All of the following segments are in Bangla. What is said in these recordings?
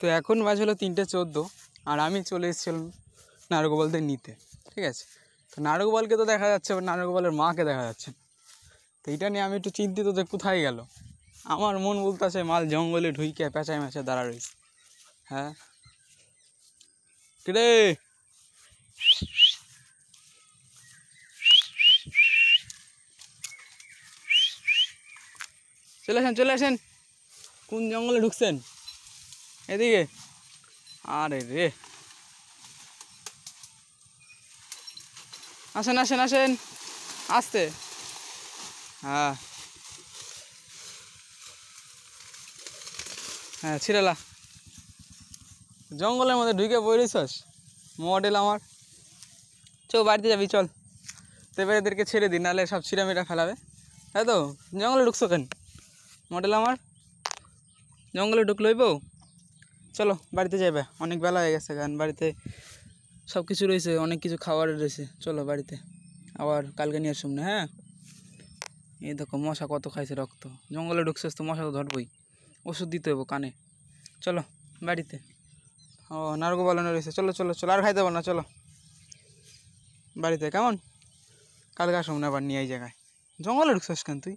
তো এখন বাজ হলো তিনটে চোদ্দো আর আমি চলে এসেছিলাম নারগোপালদের নিতে ঠিক আছে তো নারগোপালকে তো দেখা যাচ্ছে আবার নারকোবলের মাকে দেখা যাচ্ছে তো এটা নিয়ে আমি একটু চিন্তিত যে কোথায় গেল আমার মন আছে মাল জঙ্গলে ঢুইকে পেঁচায় মেঁচে দাঁড়া রয়েছে হ্যাঁ কিরে চলে আসেন চলে আসেন কোন জঙ্গলে ঢুকছেন এদিকে আরে রে আসেন আসেন আসেন আসতে হ্যাঁ হ্যাঁ ছিড়ালা জঙ্গলের মধ্যে ঢুকে পড়েছস মডেল আমার চো বাড়িতে যাবি চল তো এদেরকে ছেড়ে দিন নাহলে সব ছিঁড়ামিটা ফেলাবে তাই তো জঙ্গলে ঢুকছো কেন মডেল আমার জঙ্গলে ঢুকলই বউ চলো বাড়িতে যাবে অনেক বেলা হয়ে গেছে কারণ বাড়িতে সব কিছু রয়েছে অনেক কিছু খাওয়ার রয়েছে চলো বাড়িতে আবার কালকে নিয়ে আসুন হ্যাঁ এই দেখো মশা কত খাইছে রক্ত জঙ্গলে ঢুকছে তো মশা তো ধরবই ওষুধ দিতে হইব কানে চলো বাড়িতে ও নার্গো বালানো রয়েছে চলো চলো চলো আর খাইতে পারো না চলো বাড়িতে কেমন কালকে আসুন আবার নিয়ে এই জায়গায় জঙ্গলে ঢুকছিস কেন তুই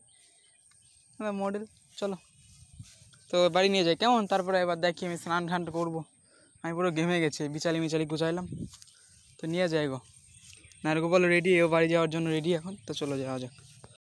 মডেল চলো তো বাড়ি নিয়ে যাই কেমন তারপরে এবার দেখি আমি স্নান ঠান করবো আমি পুরো ঘেমে গেছি বিচালি মিচালি গুছাইলাম তো নিয়ে যাই গো নারকোপাল রেডি ও বাড়ি যাওয়ার জন্য রেডি এখন তো চলে যাওয়া যাক